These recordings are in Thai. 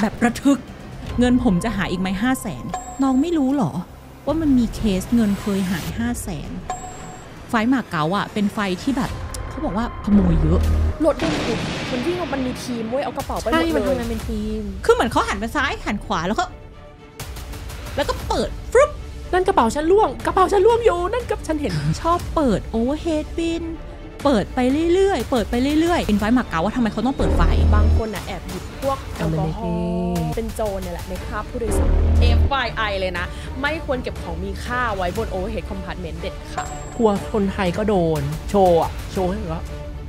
แบบระทึก เงินผมจะหายอีกไหมห้าแสนน้องไม่รู้หรอ ว่ามันมีเคสเงินเคยหายห้าแสนไฟหมากเก๋าอ่ะ เป็นไฟที่แบบเขาบอกว่าขโมยเยอะรถเดินกลุ่มคนที่มันมีทีมเว้ยเอากระเป๋าไปหมดเลยมันทำงานเป็นทีม คือเหมือนเขาหันไปซ้าย หันขวาแล้วก็แล้วก็เปิดฟลุ๊ปนั่นกระเป๋าฉันล่วงกระเป๋าฉันล่วงอยู่นั่นกับฉันเห็นชอบเปิดโอเวอร์เฮดบินเปิดไปเรื่อยๆ เปิดไปเรื่อย ๆ เป็นไฟหมากเกาว่าทำไมเขาต้องเปิดไฟ บางคนอ่ะ แอบหยิบพวกแอลกอฮอล์เป็นโจรเนี่ยแหละ ในคราบผู้โดยสาร FYI เลยนะ ไม่ควรเก็บของมีค่าไว้บนโอเวอร์เฮดคอมพาร์ตเมนต์เด็ดค่ะ ทัวร์คนไทยก็โดนโชว์อะโชว์ให้เห็นว่า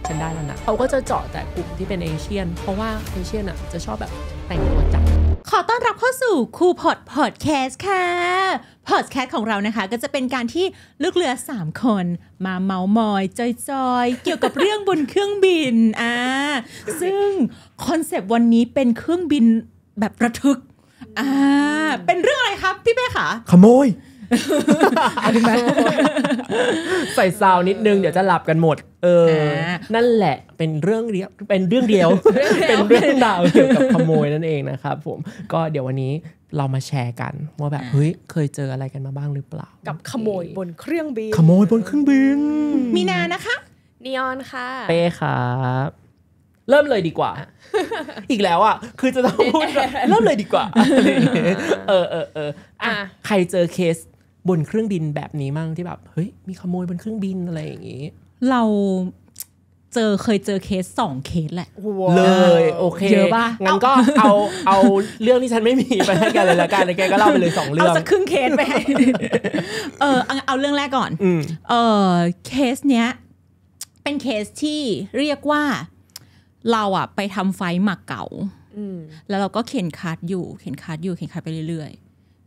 ฉันได้แล้วนะ เขาก็จะเจาะแต่กลุ่มที่เป็นเอเชียน เพราะว่าเอเชียนอะจะชอบแบบแต่งตัวจัดขอต้อนรับเข้าสู่คูพอดพอดแคสต์ค่ะ พอดแคสต์ของเรานะคะก็จะเป็นการที่ลูกเรือ 3 คน มาเมา มอย จอย ๆ เกี่ยวกับเรื่องบนเครื่องบินอ่าซึ่งคอนเซปต์วันนี้เป็นเครื่องบินแบบระทึกอ่าเป็นเรื่องอะไรครับพี่เป้คะ ขโมยใส่ซาวนิดนึงเดี๋ยวจะหลับกันหมด เออ นั่นแหละเป็นเรื่องเดียวเป็นเรื่องเดียว เป็นเรื่องดาวเกี่ยวกับขโมยนั่นเองนะครับผม ก็เดี๋ยววันนี้เรามาแชร์กันว่าแบบเฮ้ยเคยเจออะไรกันมาบ้างหรือเปล่า กับขโมยบนเครื่องบินขโมยบนเครื่องบินมีนานะคะนีออนค่ะ เป้ครับเริ่มเลยดีกว่า อีกแล้วอ่ะคือจะต้องพูดเริ่มเลยดีกว่า เออเออเอออ่ะใครเจอเคสบนเครื่องบินแบบนี้มั่งที่แบบ เฮ้ยมีขโมยบนเครื่องบินอะไรอย่างนี้เราเจอเคยเจอเคสสองเคสแหละ เลย โอเคเยอะป่ะงั้นก็เอาเอาเรื่องที่ฉันไม่มีไปให้แกเลยละกันแกก็เล่าไปเลยสองเรื่องเอาสักครึ่งเคสไปเออ เอาเรื่องแรกก่อนเออเคสเนี้ย เป็นเคสที่เรียกว่าเราอะไปทำไฟหมักเก่าแล้วเราก็เขียนคาดอยู่เขียนคาดอยู่เขียนคาดไปเรื่อย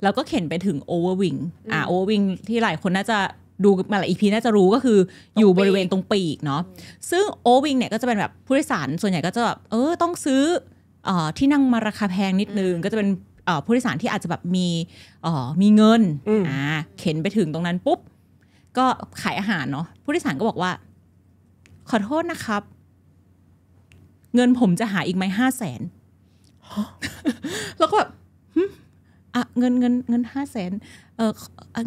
แล้วก็เข็นไปถึงโอเวอร์วิง อ่าโอเวอร์วิงที่หลายคนน่าจะดูมาหลายอีพีน่าจะรู้ก็คืออยู่บริเวณตรงปีกเนาะซึ่งโอวิงเนี่ย ก็จะเป็นแบบผู้โดยสารส่วนใหญ่ก็จะแบบเออต้องซื้ออที่นั่งมาราคาแพงนิดนึง ก็จะเป็นผู้โดยสารที่อาจจะแบบมีมีเงินอ่าเข็นไปถึงตรงนั้นปุ๊บ ก็ขายอาหารเนาะผู้โดยสารก็บอกว่าขอโทษนะครับ เงินผมจะหาอีกไหมห้าแสนแล้วก็แบบอะเงินเงินเงินห้าแสนเออ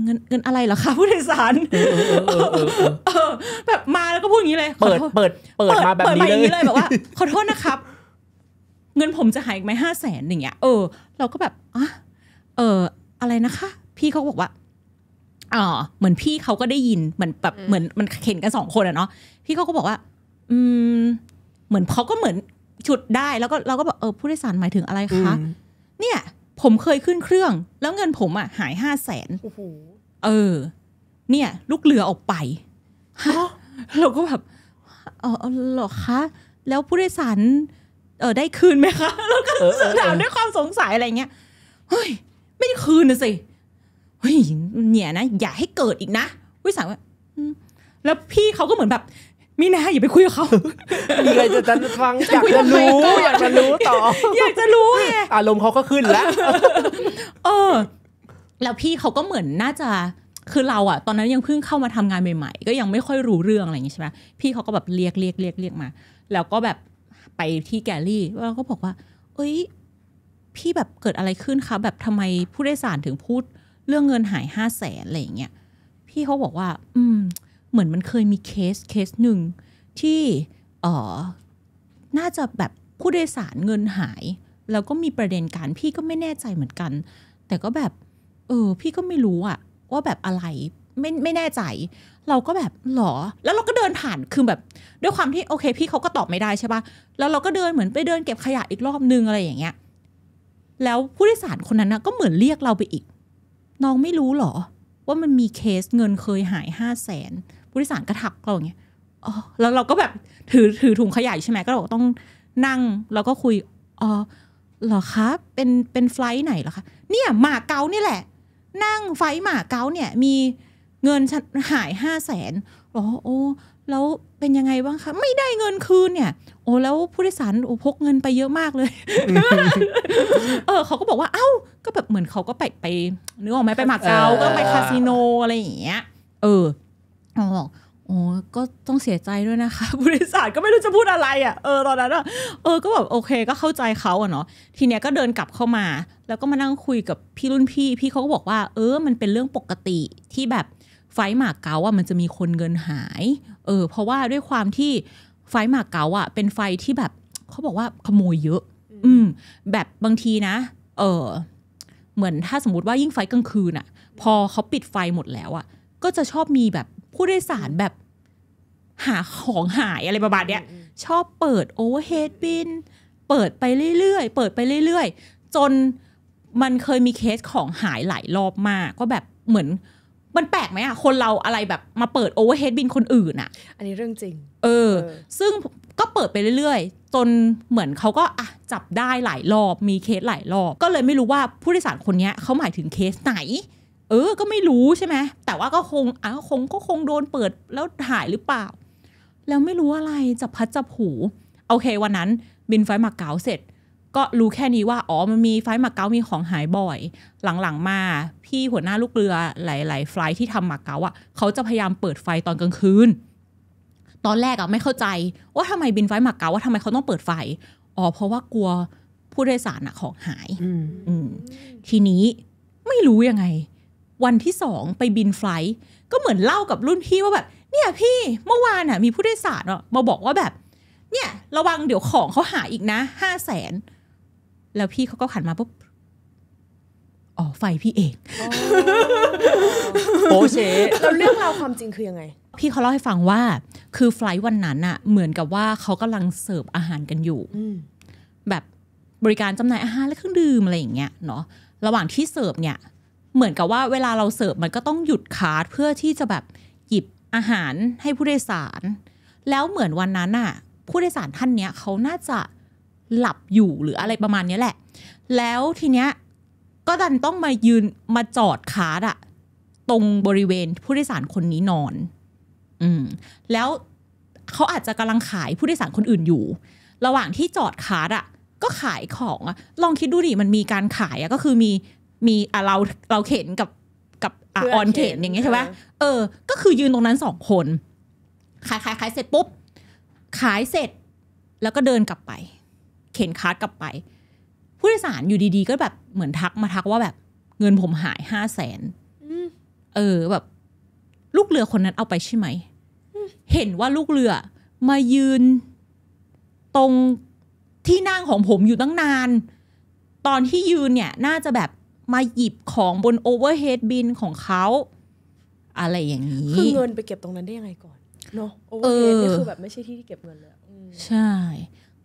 เงินเงินอะไรเหรอคะผู้โดยสารแบบมาแล้วก็พูดอย่างนี้เลย เปิดเปิดเปิดมาแบบนี้เลยแบบว่าขอโทษนะครับ เงินผมจะหายไหมห้าแสนอย่างเงี้ย เออเราก็แบบอ่ะเอออะไรนะคะ พี่เขาบอกว่าอ๋อเหมือนพี่เขาก็ได้ยินเหมือนแบบเหมือนมันเข็นกันสองคนอะเนาะพี่เขาก็บอกว่า อืมเหมือนเขาก็เหมือนฉุดได้แล้วก็เราก็บอกเออผู้โดยสารหมายถึงอะไรคะเนี่ยผมเคยขึ้นเครื่อง แล้วเงินผมอะ่ะหายห้าแสน เออ เนี่ย ลูกเรือออกไปเราก็แบบเออหรอคะ แล้วผู้โดยสารเออได้คืนไหมคะแล้วก็ถามด้วยความสงสัยอะไรเงี้ยเฮ้ย ไม่ได้คืนนะสิเฮ้ยเนี่ยนะอย่าให้เกิดอีกนะผู้โดยสารว่าแล้วพี่เขาก็เหมือนแบบมีนาอย่าไปคุยกับเขามีอะไรจะฟังอยากจะรู้อยากจะรู้ต่อ อยากจะรู้ไงอารมณ์เขาก็ขึ้นแล้ว เออ แล้วพี่เขาก็เหมือนน่าจะคือเราอะตอนนั้นยังเพิ่งเข้ามาทำงานใหม่ ๆ ก็ยังไม่ค่อยรู้เรื่องอะไรอย่างนี้ใช่ไหมพี่เขาก็แบบเรียกเรียกเรียกเรียกมาแล้วก็แบบไปที่แกลลี่แล้วก็บอกว่า เอ้ย พี่แบบเกิดอะไรขึ้นคะแบบทำไมผู้โดยสารถึงพูดเรื่องเงินหายห้าแสนอะไรอย่างเงี้ยพี่เขาบอกว่า อืมเหมือนมันเคยมีเคสเคสหนึ่งที่เออน่าจะแบบผู้โดยสารเงินหาย แล้วก็มีประเด็นการพี่ก็ไม่แน่ใจเหมือนกัน แต่ก็แบบเออ พี่ก็ไม่รู้อะว่าแบบอะไรไม่ไม่แน่ใจ เราก็แบบหรอ แล้วเราก็เดินผ่านคือแบบด้วยความที่โอเค พี่เขาก็ตอบไม่ได้ใช่ป่ะ แล้วเราก็เดินเหมือนไปเดินเก็บขยะอีกรอบนึง อะไรอย่างเงี้ยแล้วผู้โดยสารคนนั้นนะก็เหมือนเรียกเราไปอีกน้องไม่รู้หรอ ว่ามันมีเคสเงินเคยหายห้าแสนผู้โดยสารก็ถักเราอย่างเงี้ย อ๋อ แล้วเราก็แบบถือถือถุงขยะยใช่ไหมก็เรากต้องนั่งแล้วก็คุยอ๋อเหรอคะ เป็นเป็นไฟล์ไหนเหรอคะ เนี่ยหมาเก้านี่แหละ นั่งไฟล์หมาเก้าเนี่ยมีเงินหายห้าแสนอ๋อ โอ้ แล้วเป็นยังไงบ้างคะ ไม่ได้เงินคืนเนี่ย โอ้แล้วผู้โดยสารโอ้พกเงินไปเยอะมากเลย เออ เขาก็บอกว่า เอ้า ก็แบบเหมือนเขาก็ไปไปนึกออกไหมไปหมากเกาก็ไปคาสิโนอะไรอย่างเงี้ย เออเขาบอกโอ้ ก็ต้องเสียใจด้วยนะคะบริษัทก็ไม่รู้จะพูดอะไรอะ่ะ เออตอนนั้นอะ่ะ เออ ก็แบบโอเคก็เข้าใจเขาอะเนาะ ทีเนี้ยก็เดินกลับเข้ามา แล้วก็มานั่งคุยกับพี่รุ่นพี่ พี่เขาก็บอกว่า เออ มันเป็นเรื่องปกติที่แบบไฟหมากเกาอ่ะ มันจะมีคนเงินหาย เออ เพราะว่าด้วยความที่ไฟหมากเกาอ่ะ เป็นไฟที่แบบเขาบอกว่าขโมยเยอะ อืม แบบบางทีนะ เออเหมือนถ้าสมมติว่ายิ่งไฟกลางคืนอ่ะ พอเขาปิดไฟหมดแล้วอ่ะ ก็จะชอบมีแบบผู้โดยสารแบบหาของหายอะไรประมาณเนี้ยชอบเปิดโอเวอร์เฮดบิน เปิดไปเรื่อยๆเปิดไปเรื่อยๆ จนมันเคยมีเคสของหายหลายรอบมากก็แบบเหมือนมันแปลกไหมอะคนเราอะไรแบบมาเปิดโอเวอร์เฮดบินคนอื่นอะอันนี้เรื่องจริงเออ ซึ่งก็เปิดไปเรื่อยๆ จนเหมือนเขาก็อ่ะจับได้หลายรอบมีเคสหลายรอบก็เลยไม่รู้ว่าผู้โดยสารคนนี้เขาหมายถึงเคสไหนเออ ก็ไม่รู้ใช่ไหม แต่ว่าก็คงอ่ะคงก็คงโดนเปิดแล้วหายหรือเปล่า แล้วไม่รู้อะไรจะพัดจะผูโอเค วันนั้นบินไฟมาเก๊าเสร็จ ก็รู้แค่นี้ว่า อ๋อมันมีไฟมาเก๊ามีของหายบ่อย หลังๆมา พี่หัวหน้าลูกเรือหลาย ๆไฟล์ที่ทำมาเก๊าอ่ะเขาจะพยายามเปิดไฟตอนกลางคืน ตอนแรกอ่ะไม่เข้าใจ ว่าทำไมบินไฟมาเก๊าว่าทำไมเขาต้องเปิดไฟ อ๋อ เพราะว่ากลัวผู้โดยสารอะของหายอืมทีนี้ไม่รู้ยังไงวันที่สองไปบินไฟล์ก็เหมือนเล่ากับรุ่นพี่ว่าแบบเนี่ย พี่ เมื่อวานอ่ะ มีผู้โดยสารมาบอกว่าแบบ เนี่ย ระวังเดี๋ยวของเขาหายอีกนะห้าแสนแล้วพี่เขาก็หันมาปุ๊บอ๋อไฟพี่เองโอเชแล้วเรื่องราวความจริงคือยังไง พี่เขาเล่าให้ฟังว่าคือไฟล์วันนั้นอะเหมือนกับว่าเขากำลังเสิร์ฟอาหารกันอยู่แบบบริการจำหน่ายอาหารและเครื่องดื่มอะไรอย่างเงี้ยเนาะระหว่างที่เสิร์ฟเนี่ยเหมือนกับว่าเวลาเราเสิร์ฟมันก็ต้องหยุดคาร์ดเพื่อที่จะแบบหยิบอาหารให้ผู้โดยสาร แล้วเหมือนวันนั้นน่ะ ผู้โดยสารท่านเนี้ยเขาน่าจะหลับอยู่หรืออะไรประมาณนี้แหละ แล้วทีเนี้ยก็ดันต้องมายืนมาจอดคาร์ดอะตรงบริเวณผู้โดยสารคนนี้นอนอืมแล้วเขาอาจจะกำลังขายผู้โดยสารคนอื่นอยู่ ระหว่างที่จอดคาร์ดอะก็ขายของอะลองคิดดูดิมันมีการขายอะก็คือมีมีเราเราเข็นกับกับอ่ออนเข็นอย่างเงี้ยใช่ไหมเออก็คือยืนตรงนั้นสองคนขายขายขายเสร็จปุ๊บ ขายเสร็จแล้วก็เดินกลับไป เข็นคาร์ดกลับไปผู้โดยสารอยู่ดีๆก็แบบเหมือนทักมาทักว่าแบบ เงินผมหายห้าแสนเออ แบบ ลูกเรือคนนั้นเอาไปใช่ไหมเห็นว่าลูกเรือมายืนตรงที่นั่งของผมอยู่ตั้งนาน ตอนที่ยืนเนี่ย น่าจะแบบมาหยิบของบนโอเวอร์เฮดบินของเขาอะไรอย่างนี้คือเงินไปเก็บตรงนั้นได้ยังไงก่อนเนาะโอเวอร์เฮดนี่คือแบบไม่ใช่ที่ที่เก็บเงินเลยใช่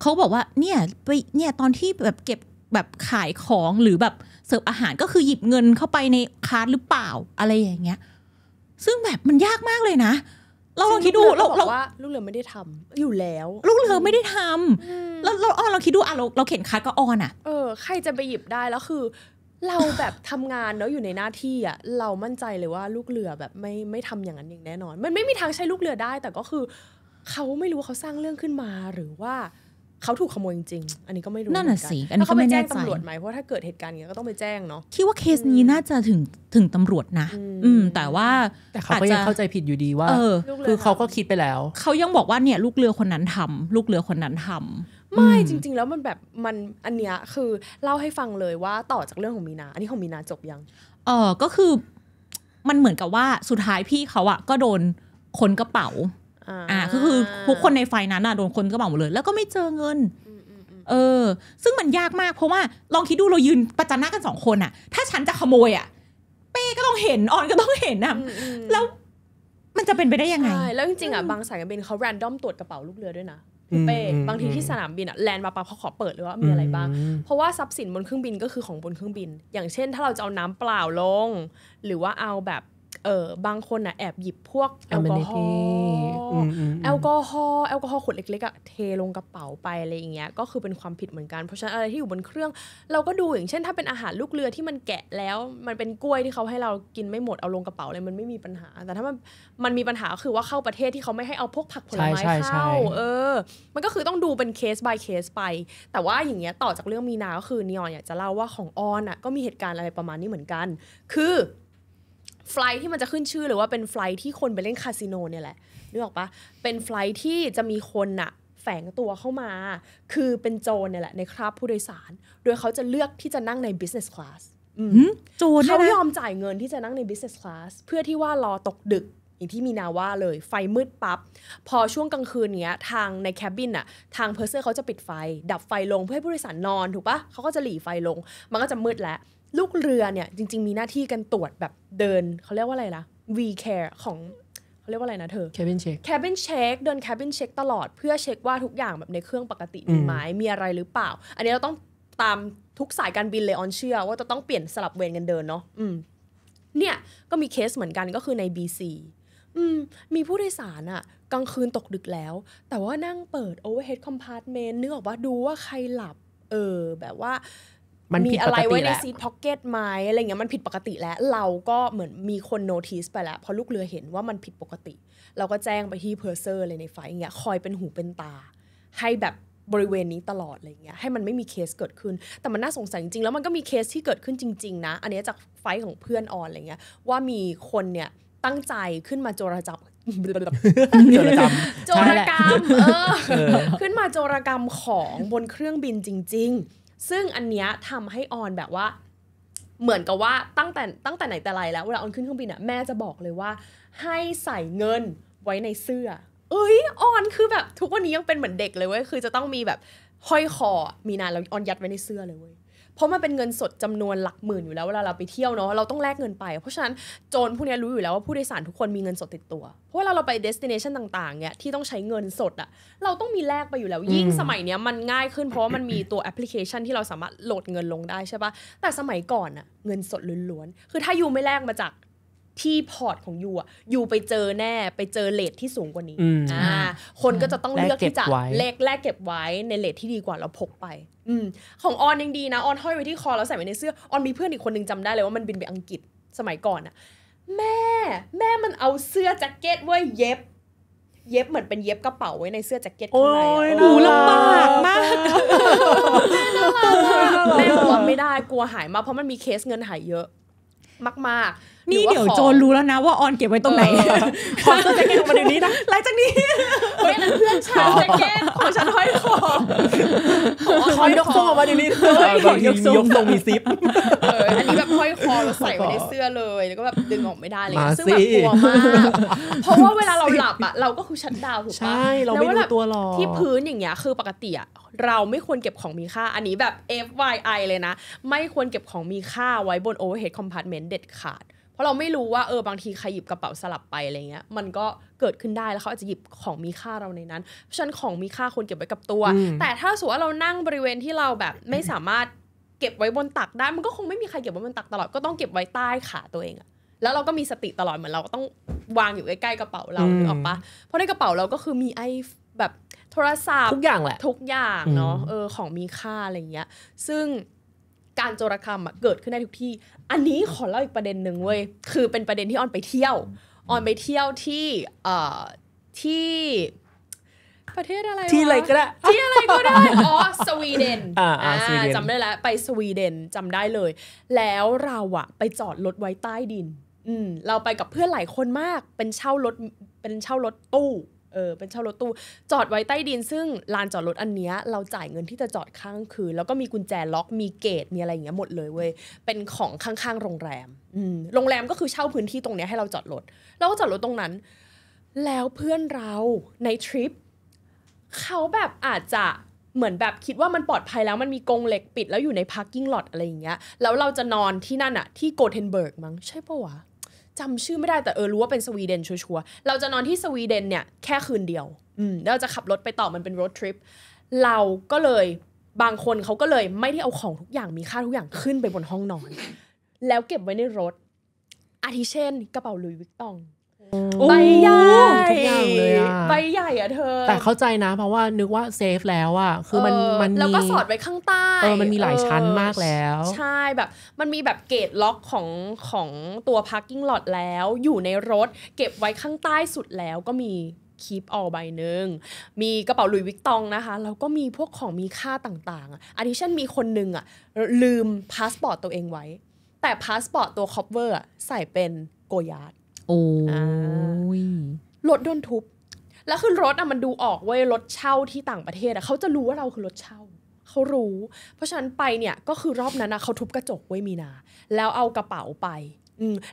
เขาบอกว่า เนี่ย ไปเนี่ยตอนที่แบบเก็บแบบขายของหรือแบบเสิร์ฟอาหารก็คือหยิบเงินเข้าไปในคาร์ดหรือเปล่าอะไรอย่างเงี้ย ซึ่งแบบมันยากมากเลยนะเราลองคิดดูเราเราว่าลูกเรือไม่ได้ทำอยู่แล้วลูกเรือไม่ได้ทำแล้วเราออนเราคิดดูอ่ะเราเราเข็นคาร์ดก็ออนอ่ะเออใครจะไปหยิบได้แล้วคือเราแบบทำงานเนาะอยู่ในหน้าที่อ่ะเรามั่นใจเลยว่าลูกเรือแบบไม่ไม่ทำอย่างนั้นอย่างแน่นอน มันไม่มีทางใช้ลูกเรือได้แต่ก็คือ เขาไม่รู้ว่าเขาสร้างเรื่องขึ้นมาหรือว่าเขาถูกขโมยจริงอันนี้ก็ไม่รู้นั่นน่ะสิอันนี้ก็ไม่แน่ใจตำรวจไหมเพราะถ้าเกิดเหตุการณ์อย่างนี้ก็ต้องไปแจ้งเนาะ คิดว่าเคสนี้น่าจะถึงถึงตำรวจนะอืม แต่ว่าแต่เขาก็ยังเข้าใจผิดอยู่ดีว่าคือเขาก็คิดไปแล้วเขายังบอกว่าเนี่ย ลูกเรือคนนั้นทำ ลูกเรือคนนั้นทำ ไม่จริงๆ แล้วมันแบบมันอันเนี้ยคือเล่าให้ฟังเลยว่าต่อจากเรื่องของมีนา อันนี้ของมีนาจบยังเออก็คือ มันเหมือนกับว่าสุดท้ายพี่เขาอะก็โดนคนกระเป๋าอ่าคือคือทุกคนในไฟนั้นอ่ะโดนคนก็บอกหมดเลย แล้วก็ไม่เจอเงินเออ ซึ่งมันยากมาก เพราะว่าลองคิดดูเรายืนประจันหน้ากันสองคนอ่ะ ถ้าฉันจะขโมยอ่ะเป้ก็ต้องเห็นออนก็ต้องเห็นอ่ะแล้วมันจะเป็นไปได้ยังไงแล้วจริงๆอ่ะบางสายการบินเขาแรนดอมตรวจกระเป๋าลูกเรือด้วยนะเป้บางทีที่สนามบินอ่ะแลนมาปั๊บเขาขอเปิดเลยว่ามีอะไรบ้างเพราะว่าทรัพย์สินบนเครื่องบินก็คือของบนเครื่องบิน อย่างเช่น ถ้าเราจะเอาน้ำเปล่าลง หรือว่าเอาแบบเออบางคนอ่ะแอบหยิบพวกแอลกอฮอล์แอลกอฮอล์แอลกอฮอล์ขวดเล็กๆอ่ะเทลงกระเป๋าไปอะไรอย่างเงี้ยก็คือเป็นความผิดเหมือนกันเพราะฉะนั้นอะไรที่อยู่บนเครื่อง เราก็ดูอย่างเช่น ถ้าเป็นอาหารลูกเรือที่มันแกะแล้ว มันเป็นกล้วยที่เขาให้เรากินไม่หมดเอาลงกระเป๋าเลย มันไม่มีปัญหาแต่ถ้ามันมันมีปัญหาคือว่าเข้าประเทศที่เขาไม่ให้เอาพวกผักผลไม้เข้าเออ มันก็คือต้องดูเป็นเคส by เคสไป แต่ว่าอย่างเงี้ยต่อจากเรื่องมีนาก็คือนิออนอยากจะเล่าว่าของออนอ่ะก็มีเหตุการณ์อะไรประมาณนี้เหมือนกัน คือไฟลที่มันจะขึ้นชื่อหรือว่าเป็นไฟลที่คนไปเล่นคาสิโนเนี่ยแหละนึกออกปะเป็นไฟลที่จะมีคนอะแฝงตัวเข้ามา คือเป็นโจรเนี่ยแหละในคราบผู้โดยสาร โดยเขาจะเลือกที่จะนั่งใน business class โจรเขายอมจ่ายเงินที่จะนั่งใน business class เพื่อที่ว่ารอตกดึกอย่างที่มีนาว่าเลยไฟมืดปับ๊บ พอช่วงกลางคืนเนี้ยทางในแคบินอะทางเพอร์เซอร์เขาจะปิดไฟ ดับไฟลงเพื่อให้ผู้โดยสารนอนถูกปะเขาก็จะหลีไฟลง มันก็จะมืดแล้วลูกเรือเนี่ยจริงๆมีหน้าที่กันตรวจแบบเดิน เขาเรียกว่าอะไรล่ะ V care ของ เขาเรียกว่าอะไรนะเธอ cabin check cabin check เดิน cabin check ตลอดเพื่อเช็คว่าทุกอย่างแบบในเครื่องปกติดีไหมมีอะไรหรือเปล่า อันนี้เราต้องตามทุกสายการบินเลย ออนเชื่อว่าจะต้องเปลี่ยนสลับเวรกันเดินเนาะอืมเนี่ย ก็มีเคสเหมือนกันก็คือใน BC อืมมีผู้โดยสารอะกลางคืนตกดึกแล้ว แต่ว่านั่งเปิด overhead compartment นื้ออกว่าดูว่าใครหลับเออแบบว่ามันมีอะไรไว้ในซีทพ็อกเก็ตไหมอะไรเงี้ยมันผิดปกติแล้ว เราก็เหมือนมีคนโน้ติสไปแล้ว พอลูกเรือเห็นว่ามันผิดปกติ เราก็แจ้งไปที่เพอร์เซอร์เลยในไฟเงี้ยคอยเป็นหูเป็นตา ให้แบบบริเวณนี้ตลอดอะไรเงี้ย ให้มันไม่มีเคสเกิดขึ้นแต่มันน่าสงสัยจริงๆ แล้วมันก็มีเคสที่เกิดขึ้นจริงๆนะ อันนี้จากไฟของเพื่อนออนอะไรเงี้ยว่ามีคนเนี่ยตั้งใจขึ้นมาโจรจับโจรกรรมโจรกรรมเออขึ้นมาโจรกรรมของบนเครื่องบินจริง ๆซึ่งอันเนี้ยทำให้ออนแบบว่า เหมือนกับว่าตั้งแต่ตั้งแต่ไหนแต่ไรแล้วเวลาออนขึ้นเครื่องบินอะแม่จะบอกเลยว่า ให้ใส่เงินไว้ในเสื้อ เอ้ยออนคือแบบทุกวันนี้ยังเป็นเหมือนเด็กเลยเว้ยคือจะต้องมีแบบห้อยคอ มีนานแล้วออนยัดไว้ในเสื้อเลยเว้ยเพราะมันเป็นเงินสดจำนวนหลักหมื่นอยู่แล้วเวลาเราไปเที่ยวเนาะเราต้องแลกเงินไป เพราะฉะนั้นโจรผู้นี้รู้อยู่แล้วว่าผู้โดยสารทุกคนมีเงินสดติดตัวเพราะเวลาเราไปเดสติเนชันต่างๆเนี่ยที่ต้องใช้เงินสดอะเราต้องมีแลกไปอยู่แล้ว ยิ่งสมัยเนี้ยมันง่ายขึ้นเพราะว่ามันมีตัวแอปพลิเคชันที่เราสามารถโหลดเงินลงได้ใช่ปะแต่สมัยก่อนอะเงินสดล้วนๆคือถ้ายูไม่แลกมาจากที่พอร์ตของยูอ่ะยูไปเจอแน่ไปเจอเลทที่สูงกว่านี้อ่าคนก็จะต้องเลือกที่จะเลกแลกเก็บไว้ในเลทที่ดีกว่าเราพกไปอของออนยังดีนะ ออนห้อยไว้ที่คอ แล้วใส่ไว้ในเสื้อ ออนมีเพื่อนอีกคนนึงจำได้เลยว่ามันบินไปอังกฤษสมัยก่อนอะแม่ แม่มันเอาเสื้อแจ็คเก็ตเว้ยเย็บ เย็บเหมือนเป็นเย็บกระเป๋าไว้ในเสื้อแจ็คเก็ตข้างในโอ้ลำบาก มาก แม่กลัวไม่ได้กลัวหายมาเพราะมันมีเคสเงินหายเยอะ มากๆ นี่เดี๋ยวโจรู้แล้วนะว่าออนเก็บไว้ตรงไหนขอื้อแจ็คเก็ตออกมาเดี๋ยวนี้นะหลังจากนี้เฮ้นเพื่อนชานแจ็คเก็ตของฉันห้อยคอคอยกทรงออกมาดีนี่เลยยกทรงมีซิปอันนี้แบบห้อยคอใส่ไว้ในเสื้อเลยแล้วก็แบบดึงออกไม่ได้เลย ซึ่งแบบกลัวมาก เพราะว่าเวลาเราหลับอ่ะเราก็คือชั้นดาวถูกปะใช่เราไม่รู้ตัวหรอกที่พื้นอย่างเงี้ยคือปกติอ่ะเราไม่ควรเก็บของมีค่า อันนี้แบบ FYI เลยนะ ไม่ควรเก็บของมีค่าไว้บน overhead compartment เด็ดขาดราะเราไม่รู้ว่าเออบางทีใครหยิบกระเป๋าสลับไปอะไรเงี้ยมันก็เกิดขึ้นได้แล้วเขาอาจจะหยิบของมีค่าเราในนั้น เพราะฉะนั้นของมีค่าควรเก็บไว้กับตัว แต่ถ้าสมมติว่าเรานั่งบริเวณที่เราแบบไม่สามารถเก็บไว้บนตักได้มันก็คงไม่มีใครเก็บไว้บนตักตลอดก็ต้องเก็บไว้ใต้ขาตัวเองอะแล้วเราก็มีสติตลอด เหมือนเราต้องวางอยู่ใกล้ๆกระเป๋าเราหรือเปล่าเพราะในกระเป๋าเราก็คือมีไอแบบโทรศัพท์ทุกอย่างแหละ ทุกอย่างเนาะเออของมีค่าอะไรเงี้ย ซึ่งการโจรกรรมเกิดขึ้นได้ทุกที่ อันนี้ขอเล่าอีกประเด็นหนึ่งเว้ย คือเป็นประเด็นที่ออนไปเที่ยว ออนไปเที่ยวที่เอ่อที่ ประเทศอะไรที่อะไรก็ได้ที่อะไรก็ได้ อ๋อสวีเดนอ่าจำได้แล้วไปสวีเดนจำได้เลย แล้วเราอะไปจอดรถไว้ใต้ดิน อืม เราไปกับเพื่อนหลายคนมากเป็นเช่ารถเป็นเช่ารถตู้เออเป็นเช่ารถตู้จอดไว้ใต้ดิน ซึ่งลานจอดรถอันเนี้ยเราจ่ายเงินที่จะจอดข้างคืนแล้วก็มีกุญแจล็อกมีเกตมีอะไรอย่างเงี้ยหมดเลยเว้ยเป็นของข้างๆโรงแรมอืมโรงแรมก็คือเช่าพื้นที่ตรงเนี้ยให้เราจอดรถเราก็จอดรถตรงนั้น แล้วเพื่อนเราในทริปเขาแบบอาจจะเหมือนแบบคิดว่ามันปลอดภัยแล้ว มันมีกรงเหล็กปิดแล้วอยู่ในพาร์กิ้งลอตอะไรอย่างเงี้ยแล้วเราจะนอนที่นั่นอะที่โกเทนเบิร์กมั้งใช่ปะวะจำชื่อไม่ได้แต่เออรู้ว่าเป็นสวีเดนชัวร์ๆเราจะนอนที่สวีเดนเนี่ยแค่คืนเดียว อืม เราจะขับรถไปต่อมันเป็นรถทริป เราก็เลยบางคนเขาก็เลยไม่ได้เอาของทุกอย่าง มีค่าทุกอย่างขึ้นไปบนห้องนอนแล้วเก็บไว้ในรถอาทิเช่นกระเป๋าลุยวิกตองใบใหญ่ทุกอย่างเลยอะใบใหญ่อะเธอ แต่เข้าใจนะ เพราะว่านึกว่าเซฟแล้วอะคือมันมันแล้วก็สอดไว้ข้างใต้เออมันมีหลายชั้นมากแล้ว ใช่แบบมันมีแบบเกตล็อกของของตัวพาร์กิ้งลอตแล้วอยู่ในรถเก็บไว้ข้างใต้สุดแล้วก็มีคีปออลใบหนึ่งมีกระเป๋าลุยวิกตองนะคะแล้วก็มีพวกของมีค่าต่างๆอันนี้เช่นมีคนหนึ่งอะลืมพาสปอร์ตตัวเองไว้แต่พาสปอร์ตตัวคอปเวอร์ใส่เป็นโกยาร์ดโอ้ยรถโดนทุบแล้วคือรถอะมันดูออกเว้ยรถเช่าที่ต่างประเทศอะเขาจะรู้ว่าเราคือรถเช่าเขารู้ เพราะฉะนั้นไปเนี่ยก็คือรอบนั้นอะเขาทุบกระจกไว้มีนา แล้วเอากระเป๋าไป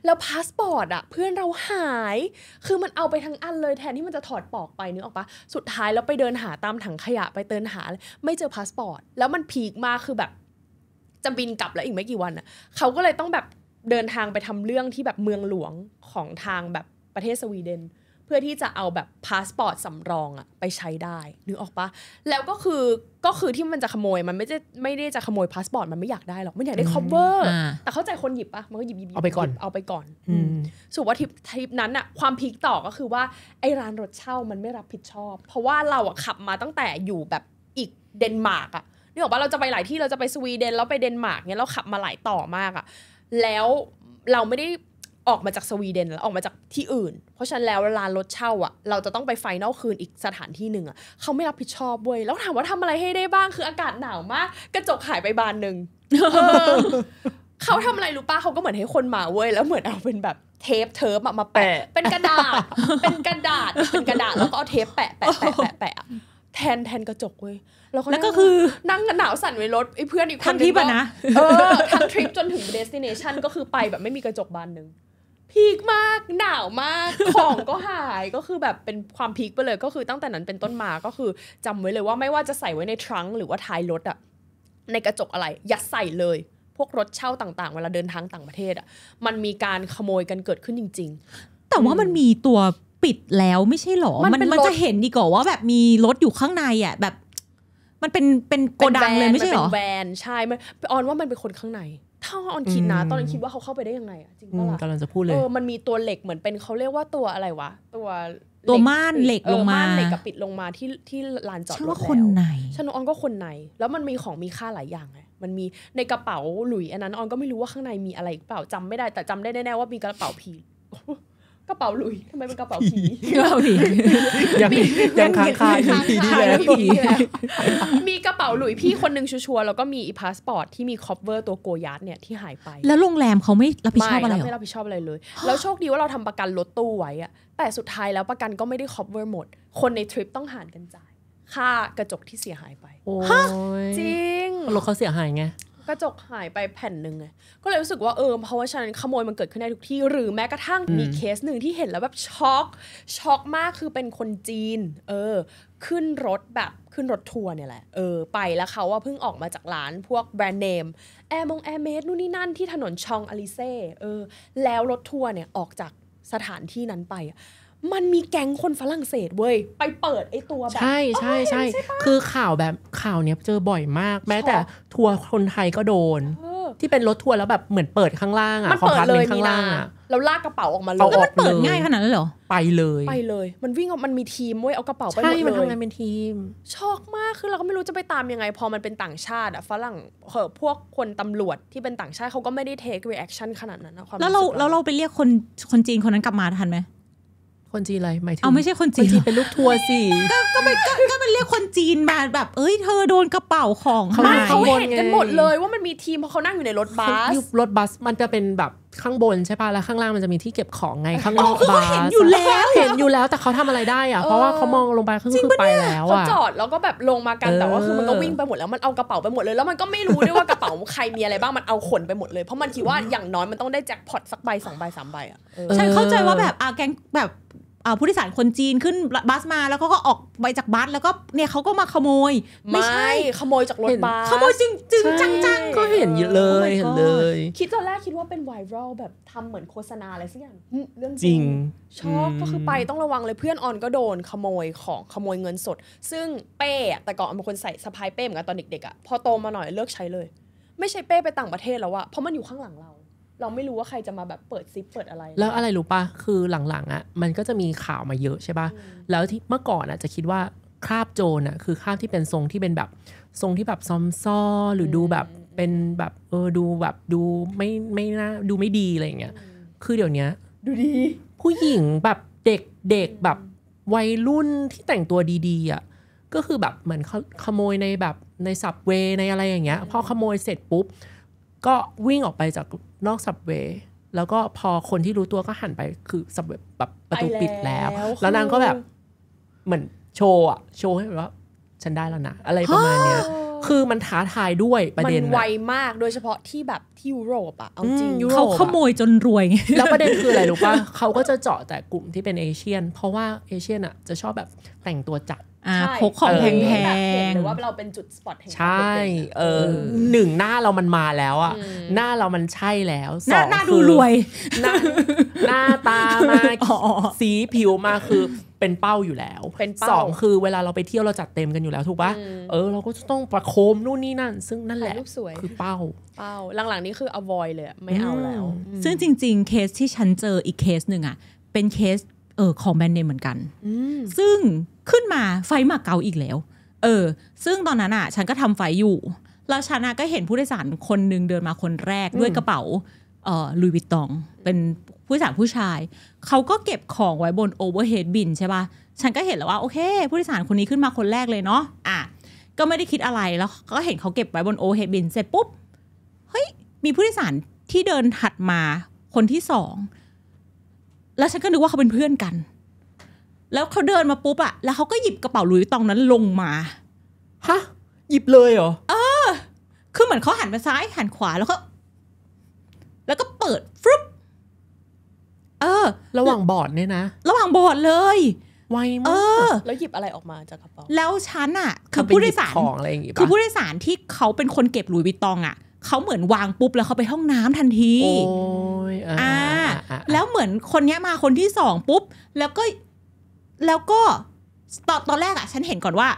แล้วพาสปอร์ตอะเพื่อนเราหายคือมันเอาไปทั้งอันเลยแทนที่มันจะถอดปอกไปนึกออกปะสุดท้ายแล้วไปเดินหาตามถังขยะไปเตินหาไม่เจอพาสปอร์ตแล้วมันพีกมากคือแบบจะบินกลับแล้วอีกไม่กี่วันอะเขาก็เลยต้องแบบเดินทางไปทำเรื่องที่แบบเมืองหลวงของทางแบบประเทศสวีเดนเพื่อที่จะเอาแบบพาสปอร์ตสำรองอะไปใช้ได้ นึกออกปะแล้วก็คือก็คือที่มันจะขโมยมันไม่ได้ไม่ได้จะขโมยพาสปอร์ตมันไม่อยากได้หรอกไม่อยากได้คอเวอร์แต่เข้าใจคนหยิบปะมันก็หยิบหยิบเอาไปก่อนเอาไปก่อนสุว่าทริปทริปนั้นอะความพีคต่อก็คือว่าไอร้านรถเช่ามันไม่รับผิดชอบเพราะว่าเราอะขับมาตั้งแต่อยู่แบบอีกเดนมาร์กอะนึกออกปะเราจะไปหลายที่เราจะไปสวีเดนแล้วไปเดนมาร์กเนี้ยเราขับมาหลายต่อมากอะแล้วเราไม่ได้ออกมาจากสวีเดนแล้วออกมาจากที่อื่นเพราะฉะนั้นแล้วเวลารถเช่าอ่ะ เราจะต้องไปไฟนอลคืนอีกสถานที่หนึ่งอ่ะเขาไม่รับผิดชอบเว้ย แล้วถามว่าทำอะไรให้ได้บ้างคืออากาศหนาวมาก กระจกหายไปบานหนึ่งเขาทำอะไรรู้ป้าเขาก็เหมือนให้คนมาเว้ยแล้วเหมือนเอาเป็นแบบเทปเทปมาแปะ เป็นกระดาษ เป็นกระดาษเป็นกระดาษแล้วก็เอาเทปแปะแปะแปะแปะแทนแทนกระจกเว้ย แล้วก็คือ นั่งกันหนาวสั่นไว้รถไอ้เพื่อนอีกคนทั้งทริปนะ เออทั้งทริปจนถึงเดสติเนชันก็คือไปแบบไม่มีกระจกบานหนึ่ง พีกมากหนาวมาก ของก็หายก็คือแบบเป็นความพีกไปเลย ก็คือตั้งแต่นั้นเป็นต้นมาก็คือจำไว้เลยว่าไม่ว่าจะใส่ไว้ในทรังหรือว่าท้ายรถอะในกระจกอะไร อย่าใส่เลย พวกรถเช่าต่างๆ เวลาเดินทางต่างประเทศอะมันมีการขโมยกันเกิดขึ้นจริงๆแต่ว่ามันมีตัวปิดแล้วไม่ใช่หรอมันมันจะเห็นดีกว่าว่าแบบมีรถอยู่ข้างในอ่ะแบบ มันเป็นเป็นโกดังเลยไม่ใช่หรอเป็นแวนใช่ไหมออนว่ามันเป็นคนข้างในถ้าออนคิดนะตอนนั้นคิดว่าเขาเข้าไปได้ยังไงอ่ะจริงปะล่ะกำลังจะพูดเลยเออมันมีตัวเหล็กเหมือนเป็นเขาเรียกว่าตัวอะไรวะตัวตัวม่านเหล็กลงมาม่านเหล็กกับปิดลงมาที่ที่ลานจอดรถแล้วว่าคนในฉันออนก็คนในแล้วมันมีของมีค่าหลายอย่างไงมันมีในกระเป๋าหลุยอันนั้นออนก็ไม่รู้ว่าข้างในมีอะไรเปล่าจำไม่ได้แต่จำได้แน่ๆว่ามีกระเป๋าผีกระเป๋าลุยทำไมเป็นกระเป๋าผี กระเป๋าผียังยังค้างคายังผีที่แล้วมีกระเป๋าลุยพี่คนนึงชัวร์แล้วก็มีอีพาสปอร์ตที่มีคอปเวอร์ ตัวโกยาร์ดเนี่ยที่หายไป แล้วโรงแรมเขาไม่รับผิดชอบอะไรไม่รับผิดชอบอะไรเลย แล้วโชคดีว่าเราทำประกันรถตู้ไว้อะ แต่สุดท้ายแล้วประกันก็ไม่ได้คอปเวอร์หมด คนในทริปต้องหารกันจ่ายค่ากระจกที่เสียหายไปจริงรถเขาเสียหายไงกระจกหายไปแผ่นหนึ่งไงก็เลยรู้สึกว่าเออเพราะว่าฉะนั้นขโมยมันเกิดขึ้นได้ทุกที่ หรือแม้กระทั่งมีเคสหนึ่งที่เห็นแล้วแบบช็อกช็อกมากคือเป็นคนจีน เออขึ้นรถแบบขึ้นรถทัวร์เนี่ยแหละเออไปแล้วเขาว่าเพิ่งออกมาจากร้านพวกแบรนด์เนมแอร์มงแอร์เมสนู่นนี่นั่นที่ถนนชองอลิเซ่เออแล้วรถทัวร์เนี่ยออกจากสถานที่นั้นไปมันมีแก๊งคนฝรั่งเศสเว้ย ไปเปิดไอตัวแบบใช่ใช่ใช่คือข่าวแบบข่าวเนี้ยเจอบ่อยมาก แม้แต่ทัวร์คนไทยก็โดน ที่เป็นรถทัวร์แล้วแบบเหมือนเปิดข้างล่างอ่ะมันเปิดเลยข้างล่างอ่ะเราลากกระเป๋าออกมาเลยแล้วมันเปิดง่ายขนาดนั้นเหรอไปเลยไปเลยมันวิ่งมันมีทีมเว้ยเอากระเป๋าไปหมดเลยใช่มันทำงานเป็นทีมช็อกมากคือเราก็ไม่รู้จะไปตามยังไงพอมันเป็นต่างชาติอะฝรั่งเออพวกคนตำรวจที่เป็นต่างชาติเขาก็ไม่ได้เทคเรีแอคชั่นขนาดนั้นนะความแล้วเราแล้วเราไปเรียกคนคนจีนคนนั้นกลับมาทันไหมคนจีนอะไรหมายถึงเอาไม่ใช่คนจีนเป็นลูกทัวร์สิ ก็ไ็ป็นก็เันเรียกคนจีนมาแบบ เอ้ยเธอโดนกระเป๋าของเขาเขาเห็นกันหมดเลยว่ามันมีทีมเพราะเขานั่งอยู่ในรถบัสรถบัสมันจะเป็นแบบข้างบนใช่ป่ะแล้วข้างล่างมันจะมีที่เก็บของไงข้างนอกบาร์เห็นอยู่แล้วเห็นอยู่แล้วแต่เขาทำอะไรได้อ่ะเพราะว่าเขามองลงไปขคือไปแล้วอ่ะเขาจอดแล้วก็แบบลงมากันแต่ว่าคือมันก็วิ่งไปหมดแล้วมันเอากระเป๋าไปหมดเลยแล้ว มันก็ไม่รู้ด้วยว่ากระเป๋าใครมีอะไรบ้างมันเอาขนไปหมดเลยเพราะมันคิดว่าอย่างน้อยมันต้องได้แจ็คพอตสักใบสองใบสามใบอ่ะฉันเข้าใจว่าแบบอาแกงแบบผู้โดยสารคนจีนขึ้นบัสมาแล้วเขาก็ออกไปจากบัสแล้วก็เนี่ยเขาก็มาขโมย ไม่ใช่ ขโมยจากรถบัสขโมยจริงจังจังก็เห็นเลยเห็นเลย คิดตอนแรกคิดว่าเป็นไวรัลแบบทำเหมือนโฆษณาอะไรสักอย่างเรื่องจริงชอบก็คือไปต้องระวังเลยเพื่อนออนก็โดนขโมยของขโมยเงินสด ซึ่งเป้แต่ก่อนเป็นคนใส่สะพายเป้เหมือนกันตอนเด็กๆอ่ะพอโตมาหน่อยเลิกใช้เลย ไม่ใช่เป้ไปต่างประเทศแล้วอะเพราะมันอยู่ข้างหลังเราเราไม่รู้ว่าใครจะมาแบบเปิดซิปเปิดอะไร แล้วอะไรรู้ปะคือหลังๆอะ่ะ มันก็จะมีข่าวมาเยอะใช่ปะ่ะ แล้วที่เมื่อก่อนอะ่ะจะคิดว่าคราบโจรอะ่ะคือคราบที่เป็นทรงที่เป็นแบบทรงที่แบบซอมซ้อหรือดูแบบเป็นแบบเออดูแบบดูไม่ไม่น่าดูไม่ดีอะไรอย่างเงี้ย คือเดี๋ยวนี้ดูดีผู้หญิงแบบเด็กเด็กแบบวัยรุ่นที่แต่งตัวดีๆอะ่ะก็คือแบบเหมือนขโมยในแบบในสับเวในอะไรอย่างเงี้ย พอขโมยเสร็จปุ๊บก็วิ่งออกไปจากนอกสับเวแล้วก็พอคนที่รู้ตัวก็หันไปคือสับเวแบบประตูปิดแล้ว แล้วนางก็แบบเหมือนโชว์อะโชว์ให้แบบว่าฉันได้แล้วนะ อะไรประมาณเนี้ยคือมันท้าทายด้วยประเด็นมันไวมากโดยเฉพาะที่แบบที่ยุโรปอะเอาจริงยุโรปเขาขโมยจนรวย แล้วประเด็นคืออะไรรู้ป่ะเขาก็จะเจาะแต่กลุ่มที่เป็นเอเชียน เพราะว่าเอเชียนอะจะชอบแบบแต่งตัวจัดพกของแพงๆหรือว่าเราเป็นจุดสปอตแห่งใช่เออหนึ่งหน้าเรามันมาแล้วอ่ะหน้าเรามันใช่แล้วสองหน้าดูรวย หน้าตามาสีผิวมาคือเป็นเป้าอยู่แล้วสองคือเวลาเราไปเที่ยวเราจัดเต็มกันอยู่แล้ว ถูกปะเออ เราก็จะต้องประโคมนู่นนี่นั่น ซึ่งนั่นแหละ คือเป้าเป้า หลัง ๆนี้คือ avoid เลย ไม่เอาแล้ว ซึ่งจริง ๆ เคสที่ฉันเจออีกเคสหนึ่งอ่ะเป็นเคสเออของแบรนด์เนมเหมือนกันซึ่งขึ้นมาไฟมาเกาอีกแล้ว เออ ซึ่งตอนนั้นอ่ะ ฉันก็ทำไฟอยู่แล้วฉันก็เห็นผู้โดยสารคนหนึ่งเดินมาคนแรกด้วยกระเป๋า เออลุยวิตตอง เป็นผู้โดยสารผู้ชายเขาก็เก็บของไว้บนโอเวอร์เฮดบินใช่ปะ่ะฉันก็เห็นแล้วว่า โอเค ผู้โดยสารคนนี้ขึ้นมาคนแรกเลยเนาะอ่ะก็ไม่ได้คิดอะไรแล้วก็เห็นเขาเก็บไว้บนโอเวอร์เฮดบิน เสร็จปุ๊บ เฮ้ยมีผู้โดยสารที่เดินถัดมาคนที่สองแล้วฉันก็นึกว่าเขาเป็นเพื่อนกันแล้วเขาเดินมาปุ๊บอะแล้วเขาก็หยิบกระเป๋าลุยตองนั้นลงมา ฮะ หยิบเลยเหรอ เออ คือเหมือนเขาหันไปซ้ายหันขวาแล้วก็แล้วก็เปิดฟลุ๊ปเออ ระหว่างบอร์ดเนี่ยนะ ระหว่างบอร์ดเลย ไวมากแล้วหยิบอะไรออกมาจากกระเป๋า แล้วฉันอะคือผู้โดยสาร ของอะไรอย่างงี้คือผู้โดยสารที่เขาเป็นคนเก็บลุยวิตองอะเขาเหมือนวางปุ๊บแล้วเขาไปห้องน้ำทันที โอ้ยอ่า แล้วเหมือนคนเนี้ยมาคนที่สองปุ๊บ แล้วก็แล้วก็ตอนตอนแรกอะฉันเห็นก่อนว่า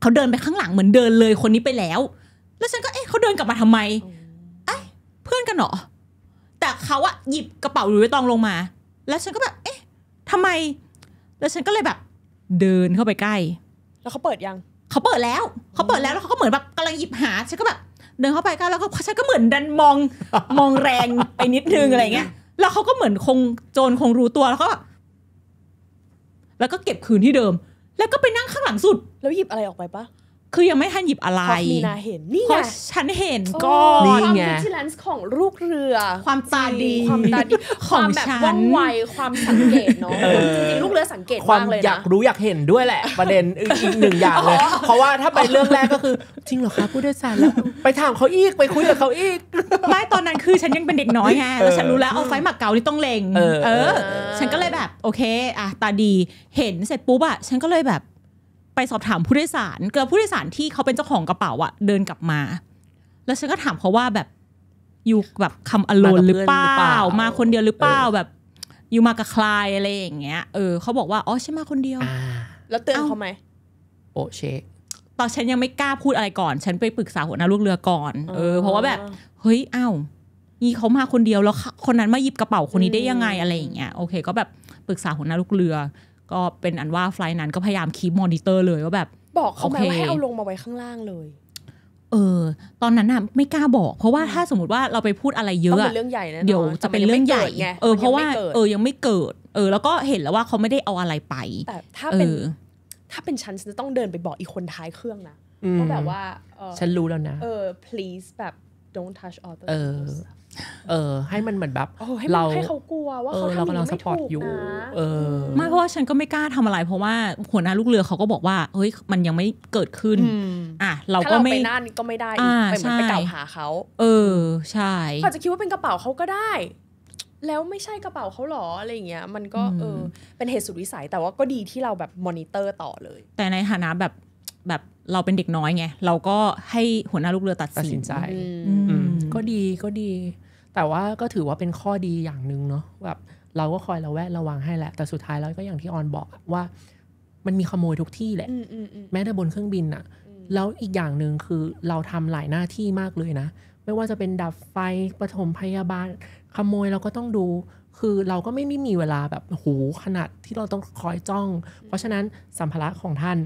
เขาเดินไปข้างหลังเหมือนเดินเลยคนนี้ไปแล้วแล้วฉันก็เอ๊ะเขาเดินกลับมาทำไมเอ้เพื่อนกันเหรอแต่เขาอะหยิบกระเป๋าหอุยตองลงมา แล้วฉันก็แบบเอ๊ะทำไม แล้วฉันก็เลยแบบ เดินเข้าไปใกล้ แล้วเขาเปิดยังเขาเปิดแล้วเขาเปิดแล้วแล้วเขาก็เหมือนแบบกำลังหยิบหาฉันก็แบบเดินเข้าไปใกล้แล้วก็ฉันก็เหมือนดันมองมองแรงไปนิดนึงอะไรเงี้ย แล้วเขาก็เหมือนคงโจรคงรู้ตัวแล้วก็แล้วก็เก็บคืนที่เดิม แล้วก็ไปนั่งข้างหลังสุด แล้วหยิบอะไรออกไปปะคือยังไม่ทันหยิบอะไรพมีนาเห็นนี่ไงฉันเห็นก็ความทิจิลันส์ของลูกเรือ ความตาดี ความตาดีความแบบว่องไว ความสังเกตเนาะจริงๆลูกเรือสังเกตมากเลยนะอยากรู้อยากเห็นด้วยแหละ ประเด็นอีกหนึ่งอย่างเลย เพราะว่าถ้าไปเรื่องแรกก็คือจริงเหรอคะผู้โดยสารแล้วไปถามเขาอีก ไปคุยกับเขาอีกไม่ตอนนั้นคือฉันยังเป็นเด็กน้อยไงแล้วฉันรู้แล้วเอาไฟหมักเกานี่ต้องเลงเออ ฉันก็เลยแบบโอเค อ่ะตาดี เห็นเสร็จปุ๊บอ่ะฉันก็เลยแบบไปสอบถามผู้โดยสารเกิดผู้โดยสารที่เขาเป็นเจ้าของกระเป๋าอะเดินกลับมา แล้วฉันก็ถามเขาว่าแบบอยู่แบบคำอโลนหรือเปล่า มาคนเดียวหรือเปล่าแบบ อยู่มากับใครอะไรอย่างเงี้ยเออเขาบอกว่าอ๋อใช่มาคนเดียวแล้วเตือนเขาไหมโอเชตอนฉันยังไม่กล้าพูดอะไรก่อน ฉันไปปรึกษาหัวหน้าลูกเรือก่อนเออเพราะว่าแบบ เฮ้ยอ้าวนี่เขามาคนเดียวแล้วคนนั้นมาหยิบกระเป๋าคนนี้ได้ยังไงอะไรอย่างเงี้ยโอเค ก็แบบปรึกษาหัวหน้าลูกเรือก็เป็นอันว่าไฟล์นั้นก็พยายามคีบมอนิเตอร์เลยว่าแบบ บอกเขาไหมว่าให้เอาลงมาไว้ข้างล่างเลย เออ ตอนนั้นน่ะไม่กล้าบอก เพราะว่าถ้าสมมติว่าเราไปพูดอะไรเยอะเเรื่่องใหญดี๋ยวจะเป็นเรื่องใหญ่เออเพราะว่าเออยังไม่เกิด เออ แล้วก็เห็นแล้วว่าเขาไม่ได้เอาอะไรไปแต่ถ้าเป็นถ้าเป็นฉัน จะต้องเดินไปบอกอีกคนท้ายเครื่องนะเพราะแบบว่าฉันรู้แล้วนะเออ please แบบ don't touch all the เออให้มันเหมือนแบบเราให้เขากลัวว่าเขาทกำลังสปอร์ตอยู่ เออ มากเพราะว่าฉันก็ไม่กล้าทำอะไร เพราะว่าหัวหน้าลูกเรือเขาก็บอกว่าเฮ้ยมันยังไม่เกิดขึ้นอ่ะเราก็ไม่ไปนั่นก็ไม่ได้ไปเหมือนไปกล่าวหาเขาเออใช่อาจจะคิดว่าเป็นกระเป๋าเขาก็ได้ แล้วไม่ใช่กระเป๋าเขาหรออะไรอย่างเงี้ยมันก็เออเป็นเหตุสุดวิสัยแต่ว่าก็ดีที่เราแบบมอนิเตอร์ต่อเลย แต่ในฐานะแบบแบบเราเป็นเด็กน้อยไงเราก็ให้หัวหน้าลูกเรือตัดสินใจก็ดีก็ดีแต่ว่าก็ถือว่าเป็นข้อดีอย่างหนึ่งเนาะแบบเราก็คอยระแวดระวังให้แหละแต่สุดท้ายแล้วก็อย่างที่ออนบอกว่ามันมีขโมยทุกที่แหละแม้แต่บนเครื่องบินอะแล้วอีกอย่างหนึ่งคือเราทำหลายหน้าที่มากเลยนะ ไม่ว่าจะเป็นดับไฟปฐมพยาบาล ขโมยเราก็ต้องดู คือเราก็ไม่ได้มีเวลาแบบโหขนาดที่เราต้องคอยจ้อง เพราะฉะนั้นสัมภาระของท่าน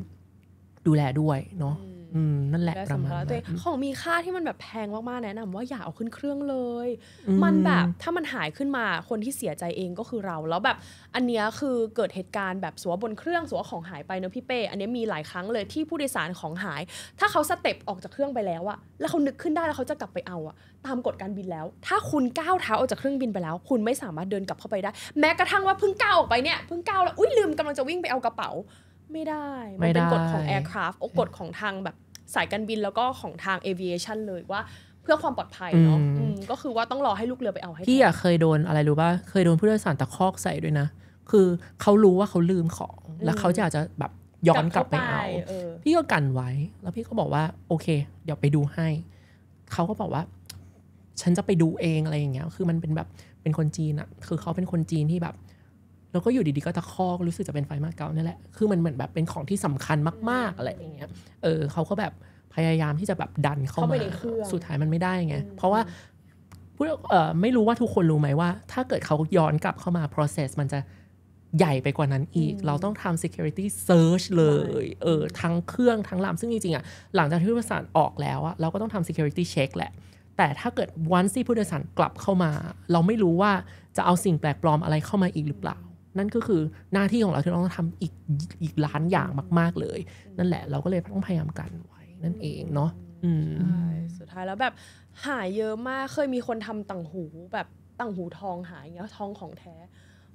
ดูแลด้วยเนาะอนั่นแหละประสำมาณันั้นของมีค่าที่มันแบบแพงมากๆแนะนำว่าอย่าเอาขึ้นเครื่องเลยมมันแบบถ้ามันหายขึ้นมาคนที่เสียใจเองก็คือเราแล้วแบบอันเนี้ยคือเกิดเหตุการณ์แบบสัวบนเครื่องสัวของหายไปเนอะพี่เป้ อันเนี้ยมีหลายครั้งเลยที่ผู้โดยสารของหาย ถ้าเขาสเต็ปออกจากเครื่องไปแล้วอะแล้วเขานึกขึ้นได้แล้วเขาจะกลับไปเอาอะตามกฎการบินแล้ว ถ้าคุณก้าวเท้าออกจากเครื่องบินไปแล้ว คุณไม่สามารถเดินกลับเข้าไปได้แม้กระทั่งว่าเพิ่งก้าวออกไปเนี่ยเพิ่งก้าวแล้วอุ้ยลืมกำลังจะวิ่งไปเอากระเป๋า ไม่ได้ มันเป็นกฎของแอร์คราฟต์อกฎของทางแบบสายการบินแล้วก็ของทางเอเวียชันเลยว่าเพื่อความปลอดภัยเนาะก็คือว่าต้องรอให้ลูกเรือไปเอาให้พี่อะเคยโดนอะไรรู้ป่ะเคยโดนผู้โดยสารตะคอกใส่ด้วยนะคือเขารู้ว่าเขาลืมของ แล้วเขาจะอาจจะแบบย้อนกลับไปเอา พี่ก็กันไว้ แล้วพี่ก็บอกว่าโอเค เดี๋ยวไปดูให้เขาก็บอกว่า ฉันจะไปดูเองอะไรอย่างเงี้ย คือมันเป็นแบบเป็นคนจีนอะคือเขาเป็นคนจีนที่แบบแล้วก็อยู่ดี ๆ ก็ตะคอกรู้สึกจะเป็นไฟมาเก่านี่แหละ คือมันเหมือนแบบเป็นของที่สำคัญมากๆอะไรอย่างเงี้ย เออเขาก็แบบพยายามที่จะแบบดันเข้ามา สุดท้ายมันไม่ได้ไง เพราะว่าพูดเออไม่รู้ว่าทุกคนรู้ไหมว่า ถ้าเกิดเขาย้อนกลับเข้ามา process มันจะใหญ่ไปกว่านั้นอีก เราต้องทำ security search เลย เออทั้งเครื่อง ทั้งลำซึ่งจริงๆ อ่ะ หลังจากที่ผู้โดยสารออกแล้วอ่ะเราก็ต้องทำ security check แหละ แต่ถ้าเกิดวันที่ผู้โดยสารกลับเข้ามา เราไม่รู้ว่าจะเอาสิ่งแปลกปลอมอะไรเข้ามาอีกหรือเปล่านั่นก็คือหน้าที่ของเราที่เราต้องทำอีกอีกล้านอย่างมากๆเลย นั่นแหละ เราก็เลยต้องพยายามกันไว้นั่นเองเนาะใช่ สุดท้ายแล้วแบบหายเยอะมากเคยมีคนทำต่างหู แบบต่างหูทองหายเงี้ยทองของแท้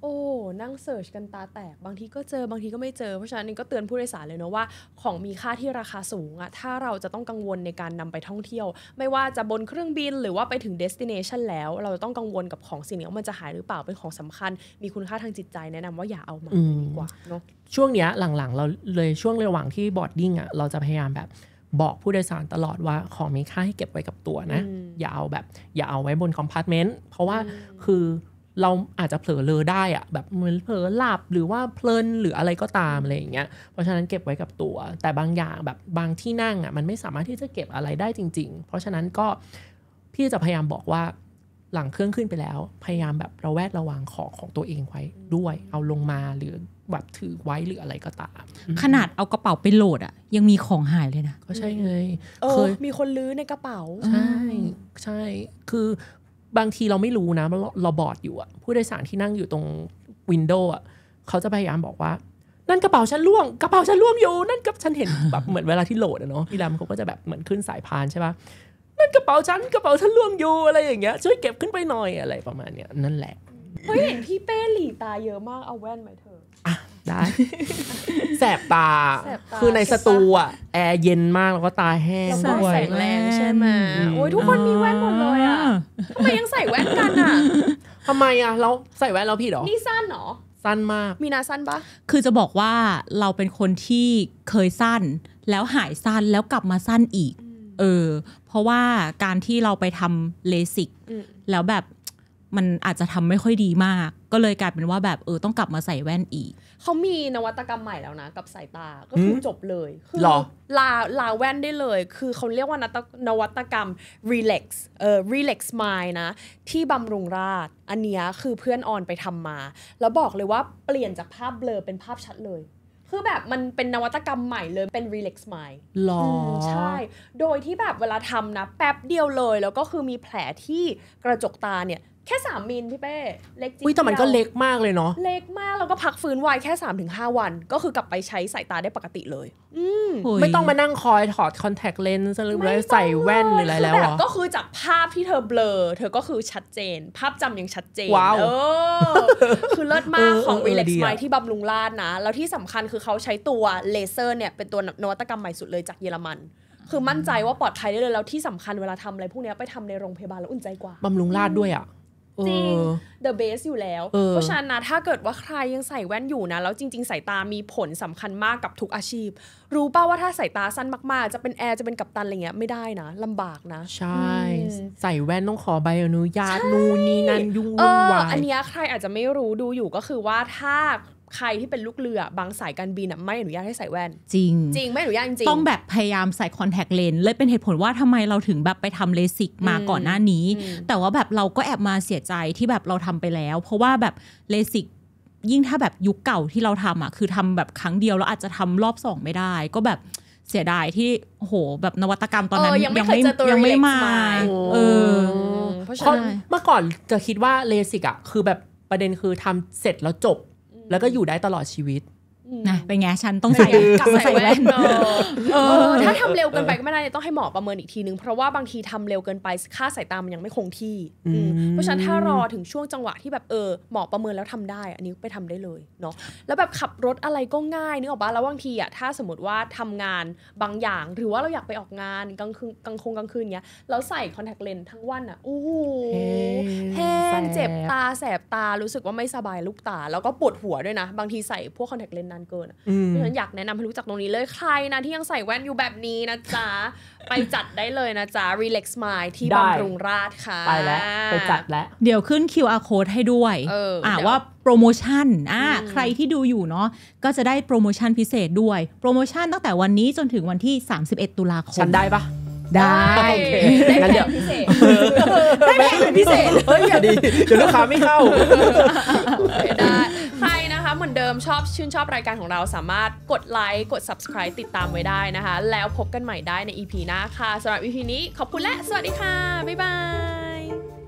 โอ้นั่งเสิร์ชกันตาแตก บางทีก็เจอ บางทีก็ไม่เจอ เพราะฉะนั้นนี่ก็เตือนผู้โดยสารเลยเนาะว่า ของมีค่าที่ราคาสูงอะถ้าเราจะต้องกังวลในการนำไปท่องเที่ยว ไม่ว่าจะบนเครื่องบินหรือว่าไปถึงเดสติเนชันแล้ว เราจะต้องกังวลกับของสิ่งนี้ว่ามันจะหายหรือเปล่า เป็นของสำคัญ มีคุณค่าทางจิตใจแนะนำว่าอย่าเอามาดีกว่าเนาะช่วงเนี้ยหลังๆเราเลยช่วงระหว่างที่บอร์ดดิ้งอะเราจะพยายามแบบบอกผู้โดยสารตลอดว่าของมีค่าให้เก็บไว้กับตัวนะ อย่าเอาแบบอย่าเอาไว้บนคอมพาร์ตเมนต์เพราะว่าคือเราอาจจะเผลอเลอได้อะแบบเหมือนเผลอหลับหรือว่าเพลินหรืออะไรก็ตามอะไรอย่างเงี้ยเพราะฉะนั้นเก็บไว้กับตัวแต่บางอย่างแบบบางที่นั่งอะมันไม่สามารถที่จะเก็บอะไรได้จริง ๆ เพราะฉะนั้นก็พี่จะพยายามบอกว่าหลังเครื่องขึ้นไปแล้ว พยายามแบบระแวดระวังของของตัวเองไว้ด้วย เอาลงมาหรือแบบถือไว้หรืออะไรก็ตามขนาดเอากระเป๋าไปโหลดอะยังมีของหายเลยนะก็ใช่ไงเคยมีคนลื้อในกระเป๋าใช่ ใช่คือบางที เราไม่รู้นะเราบอดอยู่อะผู้โดยสารที่นั่งอยู่ตรง วินโดว์อะเขาจะพยายามบอกว่านั่นกระเป๋าฉันล่วงกระเป๋าฉันล่วงอยู่นั่นกับฉันเห็นแบบเหมือนเวลาที่โหลดอะเนาะพี่ลาเขาก็จะแบบเหมือนขึ้นสายพานใช่ปะนั่นกระเป๋าฉันกระเป๋าฉันล่วงอยู่อะไรอย่างเงี้ยช่วยเก็บขึ้นไปหน่อยอะไรประมาณเนี้ยนั่นแหละเฮ้ยเห็นพี่เป้หลีตาเยอะมากเอาแว่นไหมเธอได้แสบตาบตา คือในสตูอ่ะแอร์เย็นมากแล้วก็ตาแห้งแล้วกวยแแรง ใช่ไหมโอ้ยทุกคนมีแว่นหมดเลยอ่ะทำไมยังใส่แว่นกันอ่ะทำไมอ่ะ เราใส่แว่นเราผิด่หรอ นี่สั้นเหรอ สั้นมาก มีนาสั้นปะคือจะบอกว่าเราเป็นคนที่เคยสั้นแล้วหายสั้นแล้วกลับมาสั้นอีก เออ เพราะว่าการที่เราไปทำเลสิกแล้วแบบมันอาจจะทำไม่ค่อยดีมากก็เลยกลายเป็นว่าแบบเออต้องกลับมาใส่แว่นอีก เขามีนวัตกรรมใหม่แล้วนะ กับสายตา ก็คือจบเลยคือลาลาแว่นได้เลย คือเขาเรียกว่านวัตกรรม relax เอ่อ relax mind นะ ที่บำรุงราชอันนี้คือเพื่อนออนไปทำมา แล้วบอกเลยว่าเปลี่ยนจากภาพเบลอเป็นภาพชัดเลย คือแบบมันเป็นนวัตกรรมใหม่เลยเป็น relax mind หรอใช่ โดยที่แบบเวลาทำนะ แป๊บเดียวเลย แล้วก็คือมีแผลที่กระจกตาเนี่ยแค่สามมิลพี่เป้เล็กจริงอุ้ยแต่มันก็เล็กมากเลยเนาะเล็กมากแล้วก็พักฟื้นไวแค่สามถึงห้าวัน ก็คือกลับไปใช้สายตาได้ปกติเลยอืไม่ต้องมานั่งคอยถอดคอนแทคเลนส์หรือใส่แว่น หรืออะไรแล้ว ก็คือจากภาพที่เธอเบลอ เธอก็คือชัดเจน ภาพจำยังชัดเจนว้าวคือเลิศมากของ Relax m i ที่บำรุงลาดนะ แล้วที่สำคัญคือเขาใช้ตัวเลเซอร์เนี่ยเป็นตัวนวัตกรรมใหม่สุดเลยจากเยอรมัน คือมั่นใจว่าปลอดภัยได้เลยแล้วที่สำคัญเวลาทำอะไรพวกนี้ไปทำในโรงพยาบาลแล้วอุ่นใจกว่าบำรุงลาดด้วยอ่ะจริง the b a s e อยู่แล้ว เพราะฉะนั้นนะถ้าเกิดว่าใครยังใส่แว่นอยู่นะ แล้วจริงๆสายตามีผลสำคัญมากกับทุกอาชีพ รู้ป่าว่าถ้าสายตาสั้นมาก ๆ จะเป็นแอร์จะเป็นกัปตันอะไรเงี้ยไม่ได้นะลำบากนะ ใช่ ใส่แว่นต้องขอใบอนุญาตนู่นนี่นั่นยุ่งวุ่นวายอันนี้ใครอาจจะไม่รู้ดูอยู่ก็คือว่าถ้าใครที่เป็นลูกเรือบางสายการบินไม่อนุญาตให้ใส่แว่น จริงจริงไม่อนุญาตจริงต้องแบบพยายามใส่คอนแทคเลนส์เลยเป็นเหตุผลว่าทำไมเราถึงแบบไปทำเลสิกมาก่อนหน้านี้ แต่ว่าแบบเราก็แอบมาเสียใจที่แบบเราทำไปแล้ว เพราะว่าแบบเลสิกยิ่งถ้าแบบยุคเก่าที่เราทำอ่ะคือทำแบบครั้งเดียว แล้วอาจจะทำรอบสองไม่ได้ ก็แบบเสียดายที่โหแบบนวัตกรรมตอนนั้นยังไม่ยังไม่มาเออเพราะเมื่อก่อนจะคิดว่าเลสิกอ่ะคือแบบประเด็นคือทำเสร็จแล้วจบแล้วก็อยู่ได้ตลอดชีวิตนะเป็นไง ฉันต้องใส่กลับใส่แว่นเออถ้าทำเร็วเกินไปก็ไม่ได้ต้องให้หมอประเมินอีกทีนึงเพราะว่าบางทีทำเร็วเกินไปค่าสายตามันยังไม่คงที่เพราะฉะนั้นถ้ารอถึงช่วงจังหวะที่แบบเออหมอประเมินแล้วทำได้ อันนี้ไปทำได้เลยเนาะแล้วแบบขับรถอะไรก็ง่ายนึกออกปะแล้วบางทีอ่ะถ้าสมมติว่าทำงานบางอย่างหรือว่าเราอยากไปออกงานกลางคืนกลางคงกลางคืนเงี้ยเราใส่คอนแทคเลนส์ทั้งวันอ่ะโอ้โหแห้งเจ็บตาแสบตารู้สึกว่าไม่สบายลูกตาแล้วก็ปวดหัวด้วยนะ บางทีใส่พวกคอนแทคเลนส์านเกินเพราะฉะนั้นอยากแนะนำให้รู้จักตรงนี้เลยใครนะที่ยังใส่แว่นอยู่แบบนี้นะจ๊ะ ไปจัดได้เลยนะจ๊ะ Relax Mind ที่บางกรุงราชค่ะไปแล้วไปจัดแล้วเดี๋ยวขึ้น QR code ให้ด้วยออ่ะวว่าโปรโมชั่นอ่ะใครที่ดูอยู่เนาะก็จะได้โปรโมชั่นพิเศษด้วย โปรโมชั่นตั้งแต่วันนี้จนถึงวันที่ 31 ตุลาคมฉันได้ปะได้โอเคได้ันเดี๋ยวแพิเศษได้แพงพิเศษเฮ้ยอย่าดีเดี๋ยวลูกค้าไม่เข้าได้เหมือนเดิมชอบชื่นชอบรายการของเราสามารถกดไลค์กด subscribe ติดตามไว้ได้นะคะ แล้วพบกันใหม่ได้ใน EP หน้าค่ะสำหรับ EP นี้ขอบคุณและสวัสดีค่ะ บ๊ายบาย